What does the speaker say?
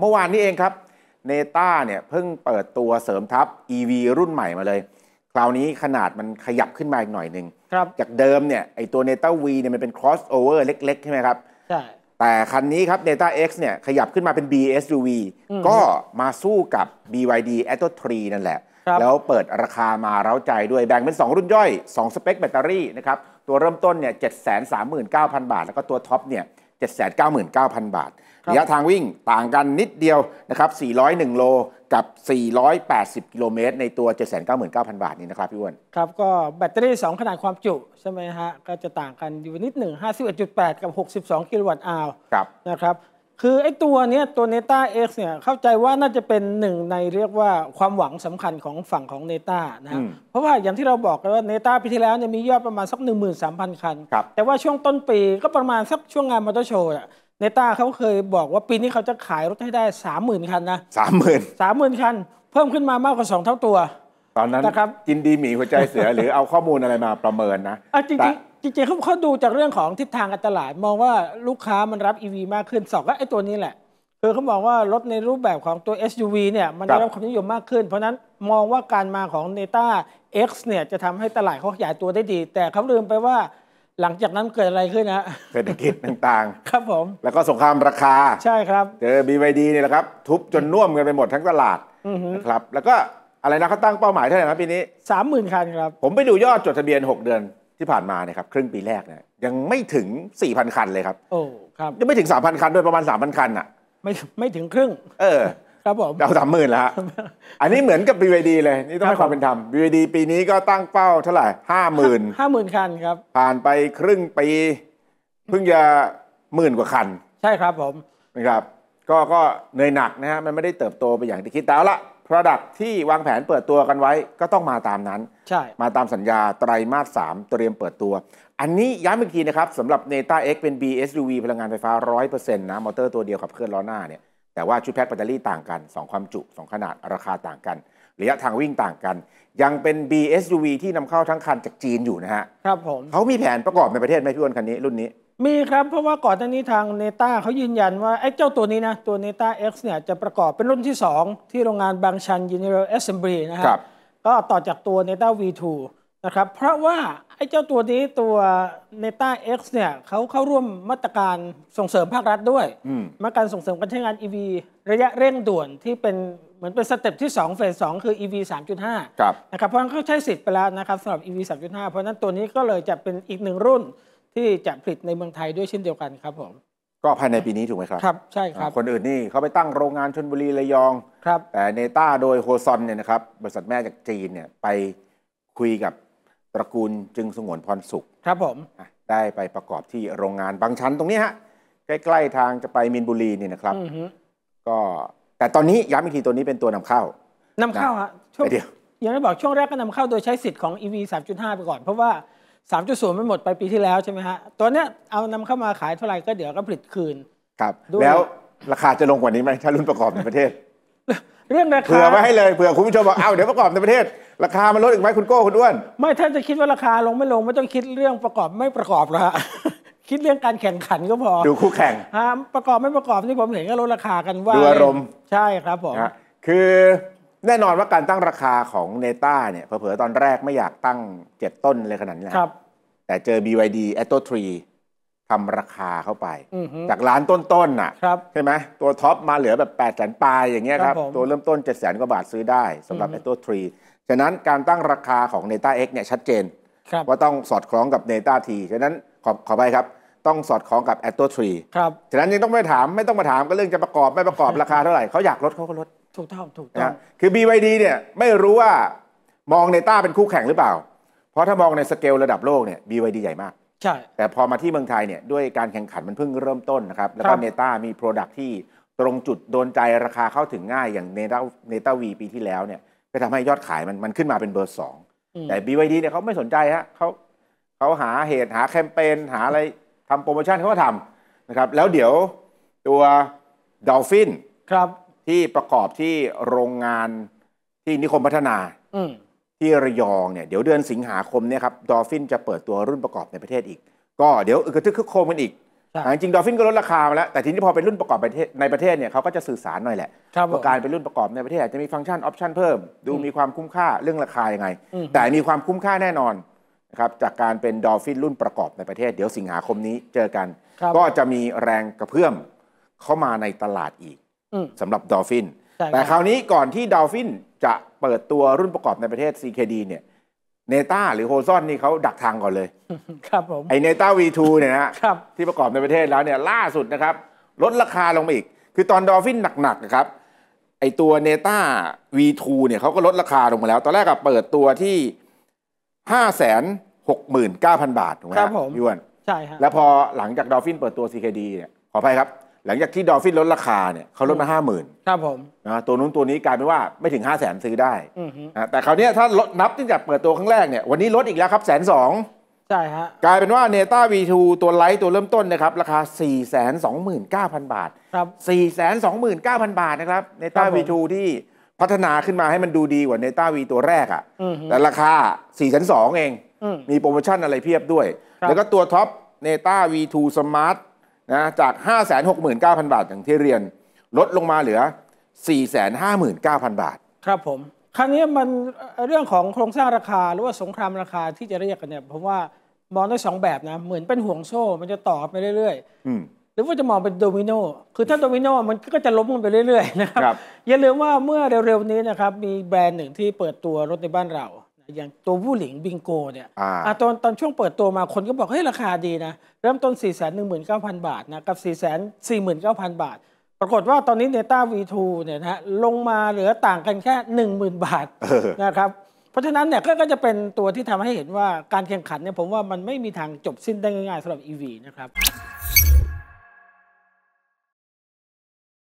เมื่อวานนี้เองครับเนต้าเนี่ย เพิ่งเปิดตัวเสริมทัพ EV รุ่นใหม่มาเลย คราวนี้ขนาดมันขยับขึ้นมาอีกหน่อยหนึ่งจากเดิมเนี่ยไอตัวเนต้าวีเนี่ยมันเป็น crossover เล็กๆใช่ไหมครับใช่แต่คันนี้ครับเนต้าเนี่ย ขยับขึ้นมาเป็น BSUV ก็มาสู้กับ BYD a t t o 3นั่นแหละ แล้วเปิดราคามาเร้าใจด้วยแบ่งเป็น 2 รุ่นย่อย2สเปคแบตเตอรี่นะครับตัวเริ่มต้นเนี่ย739,000 บาท แล้วก็ตัวท็อปเนี่ย799,000 บาทระยะทางวิ่งต่างกันนิดเดียวนะครับ401 โลกับ 480กิโลเมตรในตัว799,000 บาทนี้นะครับพี่อ้วนครับก็แบตเตอรี่2ขนาดความจุ ใช่ไหมฮะ ก็จะต่างกันอยู่นิดหนึ่ง51.8 กับ 62 กิโลวัตต์อาวครับนะครับคือไอ้ตัวเนี้ยตัวเนต้าเเนี่ยเข้าใจว่าน่าจะเป็นหนึ่งในเรียกว่าความหวังสำคัญของฝั่งของเนต้านะเพราะว่าอย่างที่เราบอกกันว่าเนต้าปีที่แล้วเนี่ยมียอดประมาณสัก 13,000คันคัน แต่ว่าช่วงต้นปีก็ประมาณสักช่วงงานมอเตอร์โชว์อะเนต้าเขาเคยบอกว่าปีนี้เขาจะขายรถให้ได้ 30,000 คันนะสามหมื่น30,000 คัน เพิ่มขึ้นมามากกว่า 2 เท่าตัว ตอนนั้นนะครับกินดีหมีหัวใจเสือหรือเอาข้อมูลอะไรมาประเมินนะจริงๆแต่จริงๆเขาเขาดูจากเรื่องของทิศทางการตลาดมองว่าลูกค้ามันรับ EV มากขึ้นสองก็ไอ้ตัวนี้แหละคือเขามองว่ารถในรูปแบบของตัว SUV เนี่ยมันได้รับความนิยมมากขึ้น เพราะนั้นมองว่าการมาของ n e t a X เนี่ยจะทำให้ตลาดเขาขยายตัวได้ดี แต่เขาลืมไปว่าหลังจากนั้นเกิดอะไรขึ้นนะเศรษฐกิจต่างๆ ครับผม แล้วก็สงครามราคาใช่ครับเจอ BYD เนี่ยแหละครับทุบจนน่วมกันไปหมดทั้งตลาดนะครับแล้วก็อะไรนะเขาตั้งเป้าหมายเท่าไหร่นะปีนี้30,000คันครับผมไปดูยอดจดทะเบียน 6 เดือนที่ผ่านมาเนี่ยครับครึ่งปีแรกเนี่ยยังไม่ถึง 4,000 คันเลยครับโอ้ครับยังไม่ถึง 3,000 คันด้วยประมาณ 3,000 คันอ่ะไม่ไม่ถึงครึ่ง เออครับผมเราสามหมื่นแล้วอันนี้เหมือนกับ BVD เลยนี่ต้องให้ความเป็นธรรม BVD ปีนี้ก็ตั้งเป้าเท่าไหร่ห้าหมื่นห้าหมื่นคันครับ ผ่านไปครึ่งปีเพิ่งจะหมื่นกว่าคัน ใช่ครับผมนะครับก็ก็เหนื่อยหนักนะฮะมันไม่ได้เติบโตไปอย่างที่คิดแต่ละ Product ที่วางแผนเปิดตัวกันไว้ก็ต้องมาตามนั้น ใช่ มาตามสัญญาไตรมาส3เตรียมเปิดตัว อันนี้ย้ำอีกทีนะครับสำหรับ n e t a X เป็น BSUV พลังงานไฟฟ้า 100%นะ มอเตอร์ตัวเดียวขับเคลื่อนล้อหน้าเนี่ย แต่ว่าชุดแพ็คแบตเตอรี่ต่างกัน 2 ความจุ 2 ขนาดราคาต่างกัน ระยะทางวิ่งต่างกัน ยังเป็น BSUV ที่นำเข้าทั้งคันจากจีนอยู่นะฮะครับผมเขามีแผนประกอบในประเทศไหมพี่อวนคันนี้รุ่นนี้มีครับ เพราะว่าก่อนหน้านี้ทางเนต้าเขายืนยันว่า ไอ้เจ้าตัวนี้นะตัวเนต้า X เนี่ยจะประกอบเป็นรุ่นที่ 2 ที่โรงงานบางชัน g เ n อร์ l อสเซมบลีนะครับ ก็ต่อจากตัวเนต้า V2 นะครับ เพราะว่า ไอ้เจ้าตัวนี้ตัวเนต้า X เนี่ยเขาเข้าร่วมมาตรการส่งเสริมภาครัฐด้วย มาตรการส่งเสริมการใช้งาน EV ระยะเร่งด่วน ที่เป็น เหมือนเป็นสเต็ปที่2เฟส2คือ EV 3.5นะครับเพราะะนั้นเขาใช้สิทธิ์ไปแล้วนะครับสำหรับ EV 3.5 เพราะนั้นตัวนี้ก็เลยจะเป็นอีกหนึ่งรุ่นที่จะผลิตในเมืองไทยด้วยเช่นเดียวกันครับผม ก็ภายในปีนี้ถูกไหมครับครับใช่ครับ คนอื่นนี่เขาไปตั้งโรงงานชนบุรีระยองครับ แต่เนต้าโดยโฮซอนเนี่ยนะครับบริษัทแม่จากจีนเนี่ยไปคุยกับตระกูลจึงสงวนพรสุข ครับผมได้ไปประกอบที่โรงงานบางชั้นตรงนี้ฮะใกล้ๆทางจะไปมินบุรีนี่นะครับก็แต่ตอนนี้ย้ำอีกทีตัวนี้เป็นตัวนำเข้า นำเข้าฮะช่วงอย่างที่บอกช่วงแรกก็นำเข้าโดยใช้สิทธิ์ของ EV 3.5ไปก่อน เพราะว่าสามจุดศูนย์ม่หมดไปปีที่แล้วใช่ไหมฮะ ตัวเนี้ย เอานำเข้ามาขายเท่าไหร่ก็เดี๋ยวก็ผลิตคืน ครับ แล้วราคาจะลงกว่านี้ไหมถ้ารุ่นประกอบในประเทศ เรื่องราคาเผื่อไว้ให้เลยเผื่อคุณผู้ชมบอกเอ้าเดี๋ยวประกอบในประเทศ ราคา มันลดอีกไหมคุณโก้คุณด้วน ไม่ถ้าจะคิดว่าราคาลงไม่ลงไม่ต้องคิดเรื่องประกอบไม่ประกอบละคิดเรื่องการแข่งขันก็พอ ดูคู่แข่งประกอบไม่ประกอบที่ผมเห็นก็ลดราคากันว่าดูอารมณ์ใช่ครับผม คือแน่นอนว่าการตั้งราคาของเนต้าเนี่ยเผ่อตอนแรกไม่อยากตั้งเจ็ดต้นเลยขนาดนี้นะครับแต่เจอ BYD a t o 3ทำราคาเข้าไป จากล้านต้นๆน่ะใช่ไหมตัวท็อปมาเหลือแบบ8ปดแสนปลายอย่างเงี้ยครับ ตัวเริ่มต้น7จ็ดแสนกว่าบาทซื้อได้สำหรับ a ทรีฉะนั้นการตั้งราคาของเนต้าเนี่ย ชัดเจนว่าต้องสอดคล้องกับเนต้าทีฉะนั้นขอขอไปครับต้องสอดคล้องกับ a โต้ทรีฉะนั้นยังต้องไม่ถามไม่ต้องมาถามก็เรื่องจะประกอบไม่ประกอบราคาเท่าไหร่เขาอยากลดเขาก็ลดถูกต้อง ถูกต้องนะคือ BYD เนี่ยไม่รู้ว่ามองเนต้าเป็นคู่แข่งหรือเปล่า เพราะถ้ามองในสเกลระดับโลกเนี่ย BYD ใหญ่มาก ใช่ แต่พอมาที่เมืองไทยเนี่ยด้วยการแข่งขันมันเพิ่งเริ่มต้นนะครับ แล้วก็เนต้ามีโปรดักที่ตรงจุดโดนใจราคาเข้าถึงง่ายอย่างเนต้าเนต้าวีปีที่แล้วเนี่ยก็ทำให้ยอดขายมันมันขึ้นมาเป็นเบอร์สองแต่ BYD เนี่ยเขาไม่สนใจฮะเขาเขาหาเหตุหาแคมเปญหาอะไรทำโปรโมชั่นเขาก็ทำนะครับ แล้วเดี๋ยวตัวดอลฟินครับที่ประกอบที่โรงงานที่นิคมพัฒนาที่ระยองเนี่ยเดี๋ยวเดือนสิงหาคมเนี่ยครับดอฟฟินจะเปิดตัวรุ่นประกอบในประเทศอีก ก็เดี๋ยวกระทึกคึกโคมกันอีก จริงดอฟฟินก็ลดราคามาแล้วแต่ทีนี้พอเป็นรุ่นประกอบในประเทศเนี่ยเขาก็จะสื่อสารหน่อยแหละว่าการเป็นรุ่นประกอบในประเทศอาจจะมีฟังก์ชันออปชันเพิ่ม ดูมีความคุ้มค่าเรื่องราคายังไง แต่มีความคุ้มค่าแน่นอนนะครับจากการเป็นดอฟฟินรุ่นประกอบในประเทศ เดี๋ยวสิงหาคมนี้เจอกันก็จะมีแรงกระเพื่อมเข้ามาในตลาดอีกสำหรับดอลฟินแต่คราวนี้ก่อนที่ดอลฟินจะเปิดตัวรุ่นประกอบในประเทศ CKD เนี่ยเนต้าหรือโฮซอนนี่เขาดักทางก่อนเลย ครับผมไอเนต้าวีทูเนี่ยนะครับที่ประกอบในประเทศแล้วเนี่ยล่าสุดนะครับลดราคาลงมาอีก คือตอนดอลฟินหนักๆนะครับไอตัวเนต้าวีทูเนี่ยเขาก็ลดราคาลงมาแล้ว ตอนแรกก็เปิดตัวที่ห้าแสนหกหมื่นเก้าพันบาทถูกไหมครับผมยวนใช่ครับ แล้วพอหลังจากดอลฟินเปิดตัว CKD เนี่ยขออภัยครับหลังจากที่ดอฟฟินลดราคาเนี่ยเขาลดมาห้าหมื่นครับผมนะตัวนู้นตัวนี้กลายเป็นว่าไม่ถึงห้าแสนซื้อได้นะแต่คราวนี้ถ้าลดนับตั้งแต่เปิดตัวครั้งแรกเนี่ยวันนี้ลดอีกแล้วครับแสนสองใช่ฮะกลายเป็นว่าเนต้าวีทูตัวไลท์ตัวเริ่มต้นนะครับราคา4้าพันบาทครับสสสี่่แนนองหมืเก้าพันบาทนะครับเนต้าวีทูที่พัฒนาขึ้นมาให้มันดูดีกว่าเนต้าวีตัวแรกอะ่ะแต่ราคา4นสองเองมีโปรโมชั่นอะไรเพียบด้วย แล้วก็ตัวท็อปเนต้าวีูสมาร์ทนะจาก 569,000 บาทอย่างที่เรียนลดลงมาเหลือ 459,000 บาทครับผมครั้งนี้มันเรื่องของโครงสร้างราคาหรือว่าสงครามราคาที่จะเรียกกันเนี่ยผมว่ามองได้สองแบบนะเหมือนเป็นห่วงโซ่ มันจะต่อไปเรื่อยๆหรือว่าจะมองเป็นโดมิโนคือถ้าโดมิโนมันก็จะล้มลงนไปเรื่อยๆนะครับรบอย่าลืมว่าเมื่อเร็วๆนี้นะครับมีแบรนด์หนึ่งที่เปิดตัวรถในบ้านเราอย่างตัววู้หลิงบิงโกเนี่ยอ่าตอนตอนช่วงเปิดตัวมาคนก็บอกเฮ้ยราคาดีนะเริ่มต้น 4 1 9 0 0 0 บาทนะกับ 4 4 9 0 0 0 บาท ปรากฏว่าตอนนี้เ Data V2 เนี่ยนะฮะลงมาเหลือต่างกันแค่ 10,000 บาทนะครับเพราะฉะนั้นเนี่ยก็ก็จะเป็นตัวที่ทำให้เห็นว่าการแข่งขันเนี่ยผมว่ามันไม่มีทางจบสิ้นได้ง่าย ๆสำหรับ EV นะครับ